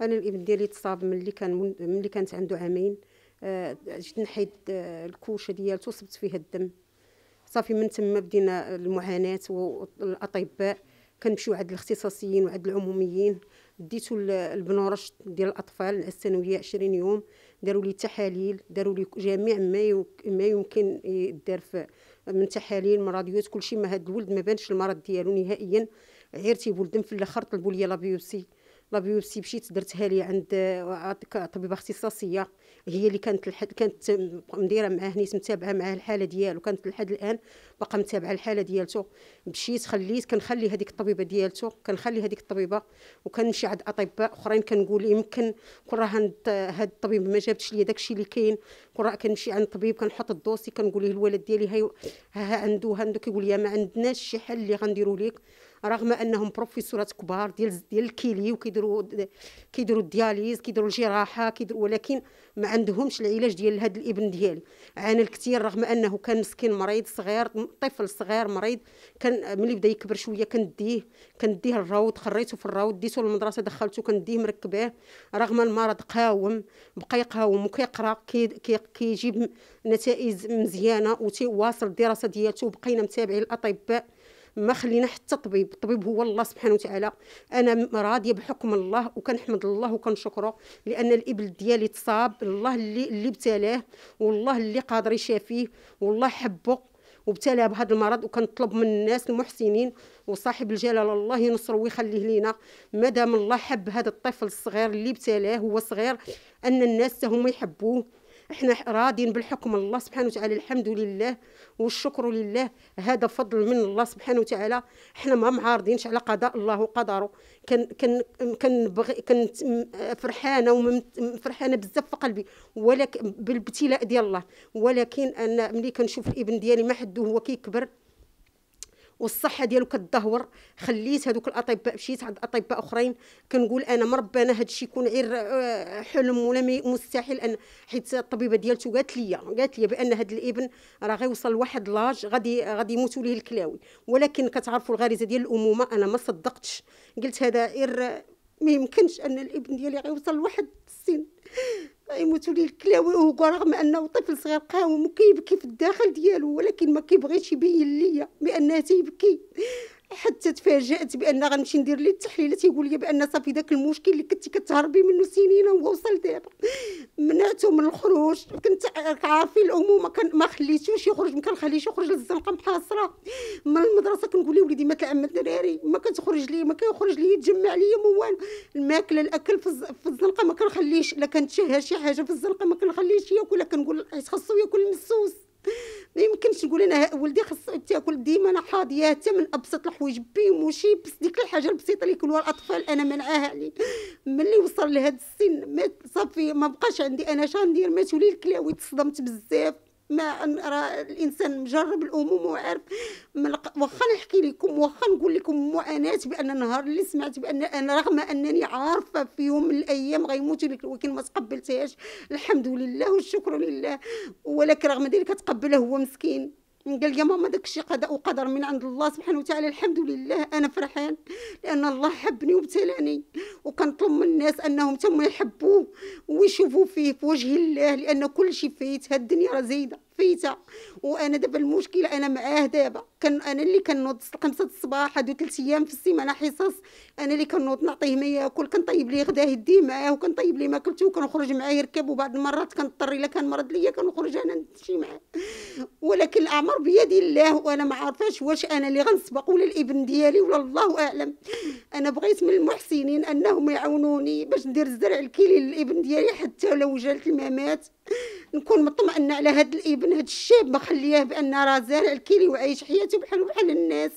انا الابن ديالي تصاب ملي كان ملي كانت عنده عامين آه، جيت نحيد آه، الكوشه ديالته صبت فيها الدم صافي من تما بدينا المعاناه والاطباء كنمشيو عند الاختصاصيين وعند العموميين ديتو البنورش ديال الاطفال الثانويه 20 يوم داروا لي تحاليل داروا لي جميع ما ما يمكن يدار من تحاليل من راديوات كلشي ما هاد الولد ما بانش المرض ديالو نهائيا عيرتي بولدم في الاخر طلبوا لي لابيوسي لا بيوبسي مشيت درتها لي عند طبيبه اختصاصيه هي اللي كانت كانت مديره معاه نيت متابعه معاه الحاله ديالو كانت لحد الان باقا متابعه الحاله ديالته مشيت خليت كنخلي هذيك الطبيبه ديالته كنخلي هذيك الطبيبه وكنمشي عند اطباء اخرين كنقول يمكن كون راه هاد الطبيب ما جابتش لي داكشي اللي كاين كون راه كنمشي عند الطبيب كنحط الدوسي كنقول ليه الولد ديالي هاي ها عنده عنده كيقول لي ما عندناش شي حل اللي غنديرو ليك رغم انهم بروفيسورات كبار ديال ديال الكيلي وكيديروا كيديروا الدياليز كيديروا الجراحه كيديروا ولكن ما عندهمش العلاج ديال هذا الابن ديالي عانى الكثير رغم انه كان مسكين مريض صغير طفل صغير مريض كان ملي بدا يكبر شويه كنديه كنديه الروض خريته في الروض ديته للمدرسه دخلته كنديه مركباه رغم المرض قاوم بقى يقاوم وكيقرا كيجيب نتائج مزيانه وتواصل الدراسه ديالته بقينا متابعين الاطباء ما خلينا حتى طبيب الطبيب هو الله سبحانه وتعالى انا راضيه بحكم الله وكنحمد الله وكنشكره لان الابل ديالي تصاب الله اللي اللي ابتلاه والله اللي قادر يشافيه والله حبه وابتلى بهذا المرض وكنطلب من الناس المحسنين وصاحب الجلاله الله ينصره ويخليه لينا مادام الله حب هذا الطفل الصغير اللي ابتلاه هو صغير ان الناس هم يحبوه احنا راضين بالحكم الله سبحانه وتعالى الحمد لله والشكر لله هذا فضل من الله سبحانه وتعالى احنا ما معارضينش على قضاء الله وقدره كان كان كنبغي كنت فرحانه وفرحانه بزاف في قلبي ولكن بالابتلاء ديال الله ولكن انا ملي كنشوف الابن ديالي ما حد هو كيكبر والصحه ديالو كتدهور خليت هذوك الاطباء مشيت عند اطباء اخرين كنقول انا مربانا هذا الشيء يكون غير آه، حلم ولا مستحيل ان حيت الطبيبه ديالته قالت لي قالت لي بان هذا الابن راه غيوصل لواحد لاج غادي غادي يموتوا ليه الكلاوي ولكن كتعرفوا الغريزه ديال الامومه انا ما صدقتش قلت هذا غير ما يمكنش ان الابن ديالي غيوصل لواحد السن يموتوا لي الكلاوي وهو رغم انه طفل صغير قاوم وكيبكي في الداخل ديالو ولكن ما كيبغيش يبين ليا بانه تيبكي حتى تفاجات بان غنمشي ندير ليه التحليله تيقول لي بان صافي داك المشكل اللي كنتي كتهربي منه سنين هو وصل دابا منعته من الخروج كنت عارفين الامومه ما خليتوش يخرج ما كنخليش يخرج للزنقه محاصره من المدرسه كنقول لي وليدي ما تعمد الدراري ما كتخرج لي ما كيخرج لي يتجمع ليا موال الماكله الاكل في الزنقه ما كنخليش لا كنتشهى شي حاجه في الزنقه ما كنخليش ياكل كنقول حيت خاصو ياكل مسوس ما يمكنش تقول انا ولدي خصو تاكل ديما انا حاضيه حتى من ابسط الحوايج بيم وشيبس ديك الحاجه البسيطه اللي ياكلوها الاطفال انا منعاها عليه ملي وصل لهذا السن ما صافي ما بقاش عندي انا شغندير ما تولي الكلاوي تصدمت بزاف ما راه الانسان مجرب الامور وعارف واخا نحكي لكم واخا نقول لكم معاناه بان النهار اللي سمعت بان انا رغم انني عارفه في يوم من الايام غيموت ولكن ما تقبلتهاش الحمد لله والشكر لله ولكن رغم ذلك تقبله هو مسكين قال يا ماما داك الشيء قضاء وقدر من عند الله سبحانه وتعالى الحمد لله انا فرحان لان الله حبني وابتلاني وكنطلب من الناس انهم تم يحبوه ويشوفوا فيه في وجه الله لان كل شيء فيه هاد الدنيا راه زايده خفيته وانا دابا المشكله انا معاه دابا كان انا اللي كنوض 5 الصباح هادو 3 ايام في السيمانه حصص انا اللي كنوض نعطيه ما ياكل كنطيب ليه غداه يديه معاه وكنطيب ليه ماكلته وكنخرج معاه يركب وبعض المرات كنضطر الا كان مرض ليا كنخرج انا نمشي معاه ولكن الامر بيد الله وانا ما عارفاش واش انا اللي غنسبق ولا الابن ديالي ولا الله اعلم انا بغيت من المحسنين انهم يعاونوني باش ندير الزرع الكيلي للابن ديالي حتى لو جالت الممات نكون مطمئنه على هذا الابن من هاد الشاب ما خليه بان راه زارع الكيلي وعايش حياته بحالو بحال الناس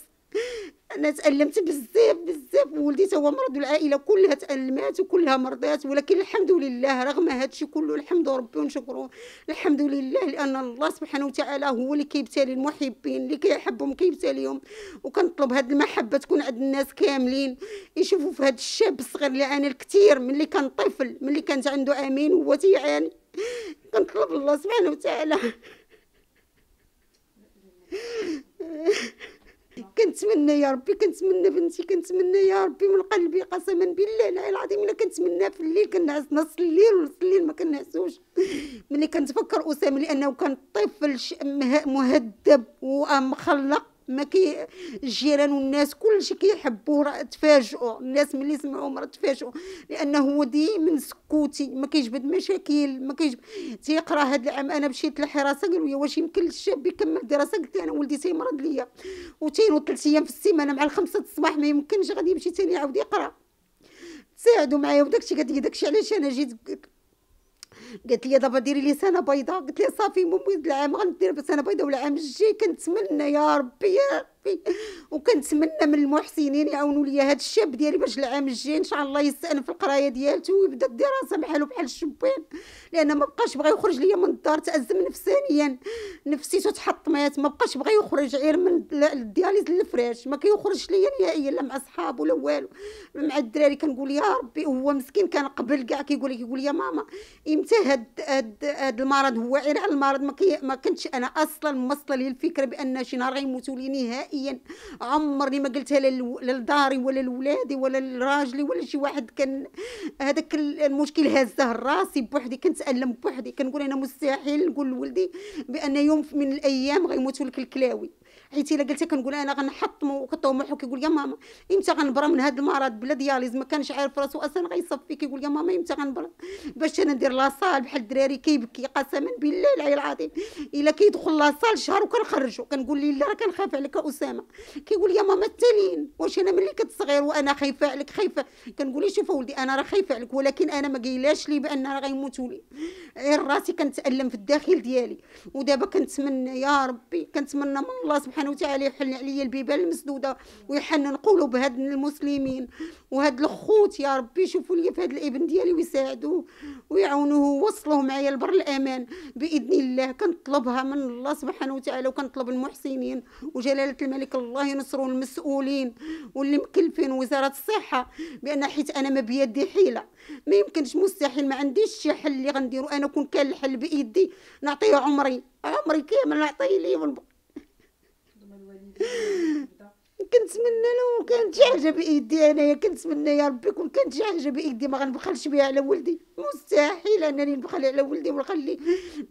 انا تالمت بزاف بزاف ولدي هو مرض والعائله كلها تالمات وكلها مرضات ولكن الحمد لله رغم هادشي كله الحمد ربي ونشكره الحمد لله لان الله سبحانه وتعالى هو اللي كيبتلي المحبين اللي كيحبهم كيبتليهم وكنطلب هاد المحبه تكون عند الناس كاملين يشوفوا في هاد الشاب الصغير اللي عاني الكثير ملي كان طفل ملي كانت عنده امين وهو تيعاني كنطلب الله سبحانه وتعالى كنتمنى يا ربي كنتمنى بنتي كنتمنى يا ربي من قلبي قسما بالله العلي العظيم الا كنتمنى في الليل كنعس نص الليل ونص الليل ما كنعسوش ملي كنتفكر اسامه لانه كان طفل مهذب ومخلق ما كي الجيران والناس كلشي كيحبوه راه تفاجئوا الناس ملي سمعوا راه تفاجئوا لانه هو من سكوتي ما كيجبد مشاكل ما كيجبد تيقرا هذا العام انا مشيت للحراسه قالوا لي واش يمكن للشاب يكمل دراسه قلت انا ولدي تيمرض ليا وتينو ثلاث ايام في السيمانه مع الخمسه الصباح ما يمكنش غادي يمشي ثاني يعاود يقرا تساعدوا معايا وداكشي قالت لي داكشي علاش انا جيت قالت لي دابا ديري لي سنه بيضاء قلت لي صافي مو العام غندير سنه بيضاء والعام الجاي كنتمنى يا ربي ربي وكنتمنى من المحسنين يعاونوا لي هذا الشاب ديالي باش العام الجاي ان شاء الله يستأنف القرايه ديالته ويبدا الدراسه بحالو بحال الشبان لان ما بقاش بغى يخرج ليا من الدار تازم نفسانيا نفسيته تحطمات ما بقاش بغى يخرج غير من الدياليز للفراش ما كيخرجش ليا نهائيا لا مع صحابه لا والو مع الدراري كنقول يا ربي هو مسكين كان قبل كاع كيقول لك يقول يا ماما امتى هاد هاد, هاد المرض هو غير على المرض ما, ما كنتش انا اصلا موصله لي الفكره بان شي نهار غيموتوا لي نهائيا نهائيا عمرني ما قلتها لداري ولا لولادي ولا لراجلي ولا شي واحد كان هذاك المشكل هزه راسي بوحدي كنتالم بوحدي كنقول انا مستحيل نقول لولدي بان يوم من الايام غيموت لك الكلاوي حيت الا قلتها كنقول انا غنحطمو وكطمح كيقول يا ماما امتى غنبرى من هذا المرض بلا دياليز ما كانش عارف راسو اصلا غيصفي كيقول يا ماما امتى غنبرى باش انا ندير لاصال بحال الدراري كيبكي قسما بالله العلي العظيم الا كيدخل لاصال شهر وكنخرجو كنقول ليه لا راه كنخاف عليك اسامه كيقول يا ماما التالين واش انا ملي كنت صغير وانا خايفه عليك خايفه كنقول شوف ولدي انا راه خايفه عليك ولكن انا ما قايلاش لي بان راه غيموت لي غير راسي كنتالم في الداخل ديالي ودابا كنتمنى يا ربي كنتمنى من الله سبحانه وتعالى يحل عليا البيبان المسدوده ويحنن قلوب هاد المسلمين وهاد الخوت يا ربي يشوفوا لي في هاد الابن ديالي ويساعدوه ويعاونوه ووصلوه معايا لبر الامان باذن الله كنطلبها من الله سبحانه وتعالى وكنطلب المحسنين وجلاله الملك الله ينصروا المسؤولين واللي مكلفين وزاره الصحه بان حيت انا ما بيدي حيله ما يمكنش مستحيل ما عنديش شي حل اللي غنديرو انا كون كان الحل بايدي نعطيه عمري عمري كامل نعطيه ليه كنتمنى لو كانت شي حاجه بايدي انايا كنتمنى يا ربي كون كانت شي حاجه بايدي ما غنبخلش بها على ولدي مستحيل انني نبخل على ولدي ونخلي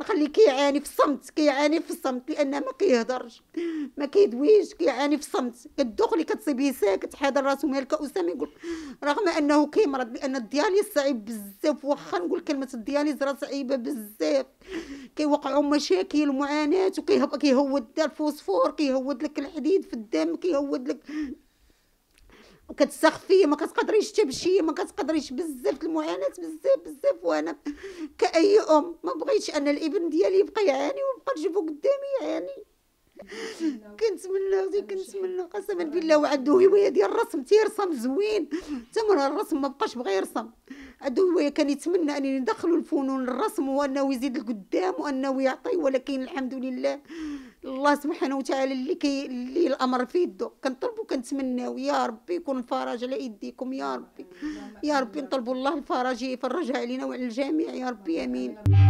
نخلي كيعاني في الصمت كيعاني في الصمت لانه ما كيهضرش ما كيدويش كيعاني في الصمت كتدخلي كتصيبيه ساكت حاضر راسو مالك اسامه يقول رغم انه كيمرض بان الدياليز صعيب بزاف واخا نقول كلمه الدياليز راه صعيبه بزاف كيوقعوا مشاكل ومعاناة وكيهود الفوسفور كيهود لك الحديد في الدم كيهود لك فيه ما كتقدريش تبشي ما كتقدريش بزاف المعاناه بزاف بزاف وانا كاي ام ما بغيتش ان الابن ديالي يبقى يعاني ويبقى نشوفو قدامي يعاني كنتمنى اختي كنتمنى قسما بالله وعنده هوايه ديال الرسم تيرسم زوين تمر الرسم ما بقاش بغى يرسم هذا كان يتمنى انني ندخلوا الفنون الرسم وانه يزيد القدام وانه يعطي ولكن الحمد لله الله سبحانه وتعالى اللي كي اللي الامر في يده كنطلبوا كنتمناو يا ربي يكون الفرج على يديكم يا ربي يا ربي نطلبوا الله الفرج يفرجها علينا وعلى الجميع يا ربي امين